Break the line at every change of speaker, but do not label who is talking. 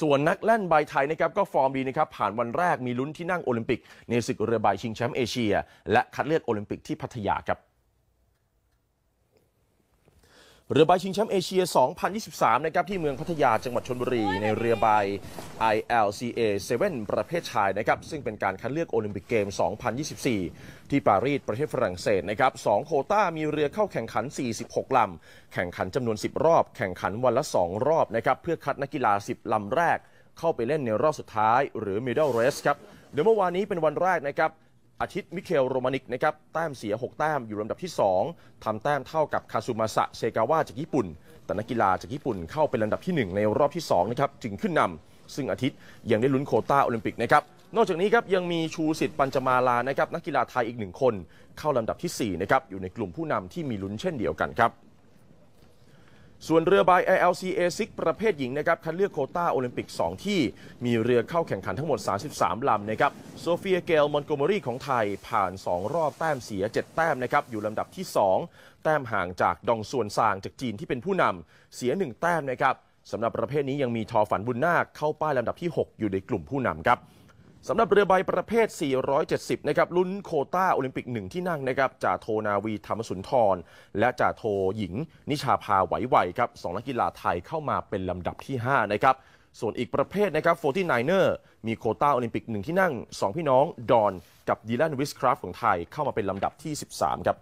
ส่วนนักเล่นใบไทยนะครับก็ฟอร์มดีนะครับผ่านวันแรกมีลุ้นที่นั่งโอลิมปิก ในศึกเรือใบชิงแชมป์เอเชีย และคัดเลือกโอลิมปิกที่พัทยาครับเรือใบชิงแชมป์เอเชีย 2023นะครับที่เมืองพัทยาจังหวัดชนบุรีในเรือใบ ILCA 7 ประเภทชายนะครับซึ่งเป็นการคัดเลือกโอลิมปิกเกม 2024 ที่ปารีสประเทศฝรั่งเศสนะครับสองโคต้ามีเรือเข้าแข่งขัน 46 ลำ แข่งขันจำนวน 10 รอบแข่งขันวันละ 2 รอบนะครับเพื่อคัดนักกีฬา 10 ลำแรก เข้าไปเล่นในรอบสุดท้าย หรือ middle race ครับเดี๋ยวเมื่อวานนี้เป็นวันแรกนะครับอาทิตย์มิเคลโรมานิกนะครับแต้มเสีย 6 แต้มอยู่ลำดับที่ 2 ทำแต้มเท่ากับคาซูมาสะเซกาวะจากญี่ปุ่นแต่นักกีฬาจากญี่ปุ่นเข้าเป็นลำดับที่ 1 ในรอบที่2นะครับจึงขึ้นนำซึ่งอาทิตย์ยังได้ลุ้นโคต้าโอลิมปิกนะครับนอกจากนี้ครับยังมีชูสิทธิ์ปัญจมาลานะครับนักกีฬาไทยอีกหนึ่งคนเข้าลำดับที่4นะครับอยู่ในกลุ่มผู้นำที่มีลุ้นเช่นเดียวกันครับส่วนเรือใบ ILCA 6 ประเภทหญิงนะครับคัดเลือกโคต้าโอลิมปิก 2 ที่ มีเรือเข้าแข่งขันทั้งหมด 33 ลำนะครับโซเฟียเกลมอนโกเมอรี่ของไทยผ่าน 2 รอบแต้มเสีย 7 แต้มนะครับอยู่ลำดับที่ 2 แต้มห่างจากดองส่วนซางจากจีนที่เป็นผู้นำเสีย 1 แต้มนะครับสำหรับประเภทนี้ยังมีทอฝันบุญนาคเข้าป้ายลำดับที่ 6 อยู่ในกลุ่มผู้นำครับสำหรับเรือใบประเภท 470 นะครับ ลุ้นโคต้าโอลิมปิกหนึ่งที่นั่งนะครับจ่าโทนาวีธรรมสุนทร และจ่าโทหญิง นิชาภาไหวไหวครับสองนักกีฬาไทยเข้ามาเป็นลำดับที่5นะครับ ส่วนอีกประเภทนะครับ 49er มีโคต้าโอลิมปิกหนึ่งที่นั่ง2พี่น้องดอนกับดีแลนวิสคราฟของไทยเข้ามาเป็นลำดับที่ 13ครับ